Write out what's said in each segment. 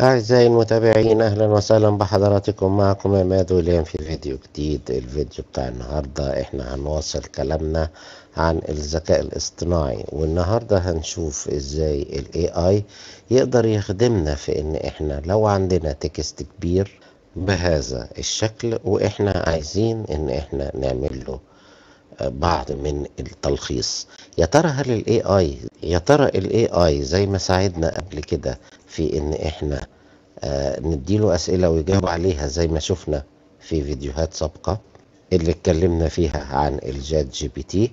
أعزائي المتابعين أهلا وسهلا بحضراتكم معكم عماد وليان في فيديو جديد الفيديو بتاع النهاردة احنا هنواصل كلامنا عن الذكاء الاصطناعي والنهاردة هنشوف ازاي الـ اي يقدر يخدمنا في ان احنا لو عندنا تكست كبير بهذا الشكل واحنا عايزين ان احنا نعمل له آه، بعض من التلخيص يا ترى هل الاي اي يا ترى الاي اي زي ما ساعدنا قبل كده في ان احنا آه، نديله اسئله ويجاوب عليها زي ما شفنا في فيديوهات سابقه اللي اتكلمنا فيها عن الجات جي بي تي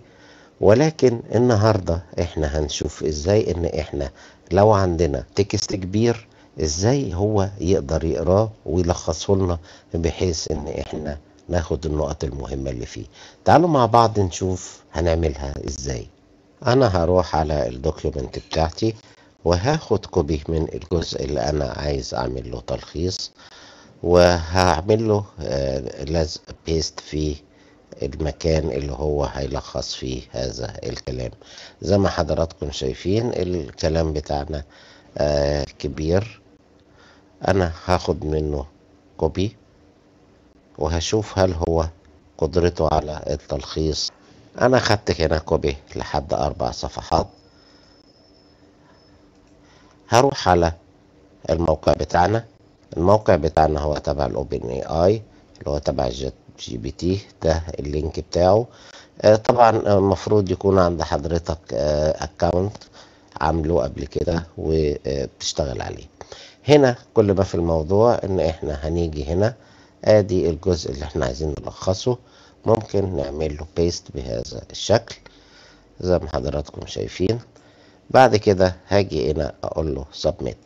ولكن النهارده احنا هنشوف ازاي ان احنا لو عندنا تكست كبير ازاي هو يقدر يقراه ويلخصه لنا بحيث ان احنا ناخد النقط المهمة اللي فيه تعالوا مع بعض نشوف هنعملها ازاي انا هروح على الدوكيومنت بتاعتي وهاخد كوبي من الجزء اللي انا عايز اعمل له تلخيص وهعمل له آه، لزق بيست في المكان اللي هو هيلخص فيه هذا الكلام زي ما حضراتكم شايفين الكلام بتاعنا آه، كبير انا هاخد منه كوبي وهشوف هل هو قدرته على التلخيص انا خدت هنا كوبي لحد اربع صفحات هروح على الموقع بتاعنا الموقع بتاعنا هو تبع الاوبن اي اي اللي هو تبع جت جي بي تي ده اللينك بتاعه آه، طبعا المفروض آه، يكون عند حضرتك اكونت آه، عامله قبل كده وبتشتغل عليه هنا كل ما في الموضوع ان احنا هنيجي هنا ادي الجزء اللي احنا عايزين نلخصه ممكن نعمل له بيست بهذا الشكل زي ما حضراتكم شايفين بعد كده هاجي هنا اقول له سبميت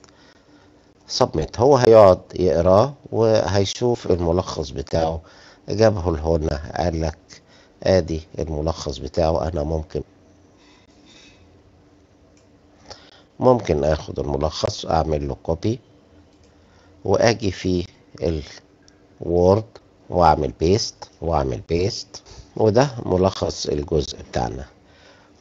سبميت هو هيقعد يقراه وهيشوف الملخص بتاعه جابه لهنا قال لك ادي الملخص بتاعه انا ممكن ممكن اخد الملخص اعمل له كوبي واجي في الوورد واعمل بيست واعمل بيست وده ملخص الجزء بتاعنا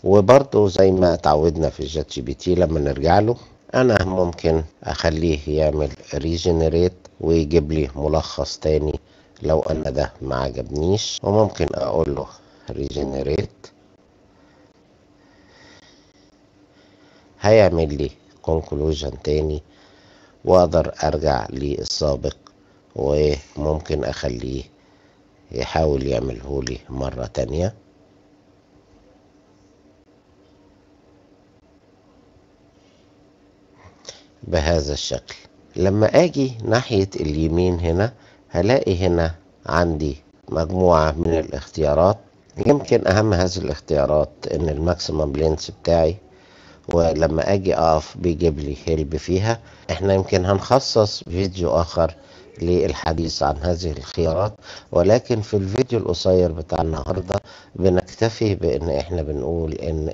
وبرضه زي ما اتعودنا في الجات جي بي تي لما نرجع له انا ممكن اخليه يعمل ريجنريت ويجيب لي ملخص تاني لو انا ده ما عجبنيش وممكن اقول له ريجنريت هيعمل لي كونكلوجن تاني واقدر ارجع للسابق وممكن اخليه يحاول يعمله لي مرة تانية بهذا الشكل لما اجي ناحية اليمين هنا هلاقي هنا عندي مجموعة من الاختيارات يمكن اهم هذه الاختيارات ان الماكسيمم لينس بتاعي ولما اجي اقف بيجيب لي هيلب فيها احنا يمكن هنخصص فيديو اخر للحديث عن هذه الخيارات ولكن في الفيديو القصير بتاع النهارده بنكتفي بان احنا بنقول ان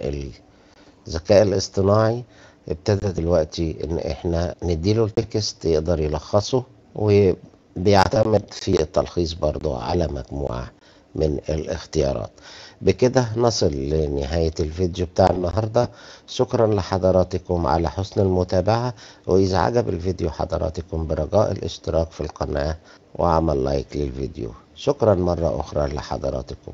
الذكاء الاصطناعي ابتدى دلوقتي ان احنا نديله التكست يقدر يلخصه وبيعتمد في التلخيص برضه على مجموعة من الاختيارات بكده نصل لنهاية الفيديو بتاع النهاردة شكرا لحضراتكم على حسن المتابعة وإذا عجب الفيديو حضراتكم برجاء الاشتراك في القناة وعمل لايك للفيديو شكرا مرة أخرى لحضراتكم